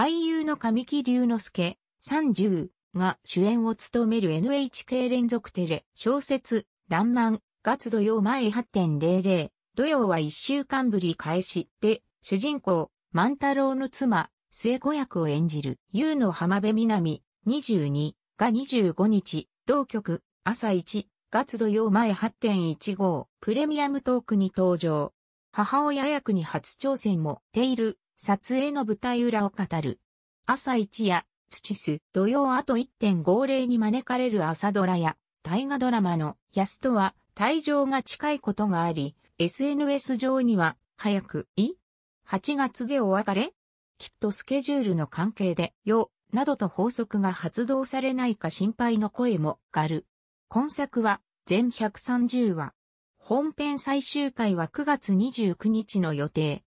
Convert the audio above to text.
俳優の神木隆之介、30が主演を務める NHK 連続テレ、小説、らんまん、月土曜前8.00、土曜は一週間ぶり開始で、主人公、万太郎の妻、末子役を演じる、優の浜辺美波、22が25日、同局、朝1、月土曜前8.15、プレミアムトークに登場。母親役に初挑戦もている撮影の舞台裏を語る。朝一夜、土ス、土曜あと1.50に招かれる朝ドラや、大河ドラマの安とは、退場が近いことがあり、SNS 上には、早く、い ?8 月でお別れきっとスケジュールの関係で、よ、などと法則が発動されないか心配の声もがる。今作は、全130話。本編最終回は9月29日の予定。